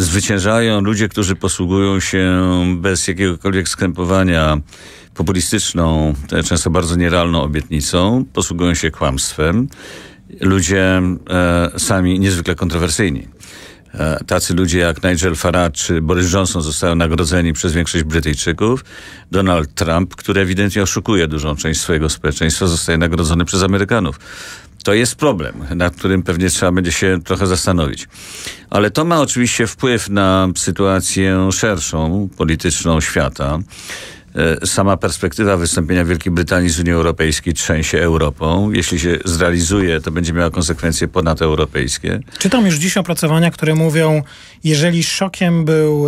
Zwyciężają ludzie, którzy posługują się bez jakiegokolwiek skrępowania populistyczną, e, często bardzo nierealną obietnicą, posługują się kłamstwem. Ludzie e, sami niezwykle kontrowersyjni. E, tacy ludzie jak Nigel Farage czy Boris Johnson zostają nagrodzeni przez większość Brytyjczyków. Donald Trump, który ewidentnie oszukuje dużą część swojego społeczeństwa, zostaje nagrodzony przez Amerykanów. To jest problem, nad którym pewnie trzeba będzie się trochę zastanowić. Ale to ma oczywiście wpływ na sytuację szerszą, polityczną świata. E, sama perspektywa wystąpienia Wielkiej Brytanii z Unii Europejskiej trzęsie Europą. Jeśli się zrealizuje, to będzie miała konsekwencje ponadeuropejskie. Czytam już dziś opracowania, które mówią, jeżeli szokiem był,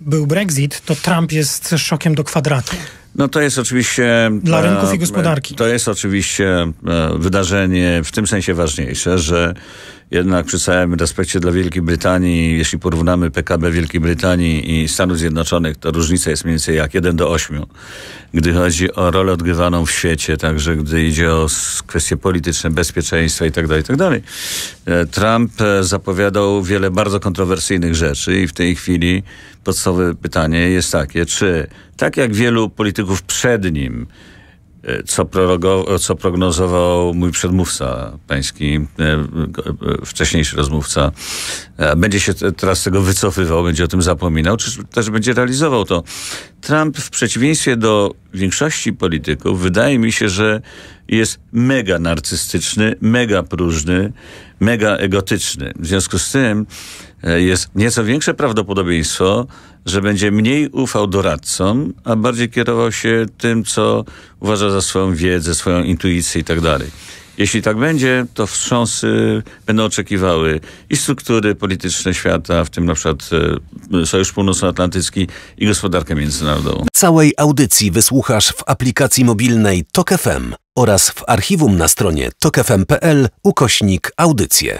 był Brexit, to Trump jest szokiem do kwadratu. No to jest oczywiście... Dla e, rynków i gospodarki. To jest oczywiście e, wydarzenie w tym sensie ważniejsze, że jednak przy całym respekcie dla Wielkiej Brytanii, jeśli porównamy PKB Wielkiej Brytanii i Stanów Zjednoczonych, to różnica jest mniej więcej jak 1 do 8, gdy chodzi o rolę odgrywaną w świecie, także gdy idzie o kwestie polityczne, bezpieczeństwa itd. Tak itd. Tak e, Trump zapowiadał wiele bardzo kontrowersyjnych rzeczy i w tej chwili podstawowe pytanie jest takie, czy tak jak wielu polityków przed nim, e, co, co prognozował mój przedmówca pański, e, e, wcześniejszy rozmówca, będzie się teraz z tego wycofywał, będzie o tym zapominał, czy też będzie realizował to. Trump w przeciwieństwie do większości polityków wydaje mi się, że jest mega narcystyczny, mega próżny, mega egotyczny. W związku z tym e, jest nieco większe prawdopodobieństwo, że będzie mniej ufał doradcom, a bardziej kierował się tym, co uważa za swoją wiedzę, swoją intuicję i tak dalej. Jeśli tak będzie, to wstrząsy będą oczekiwały i struktury polityczne świata, w tym na przykład e, Sojusz Północnoatlantycki i gospodarkę międzynarodową. Całej audycji wysłuchasz w aplikacji mobilnej TokFM oraz w archiwum na stronie tokefm.pl ukośnik audycje.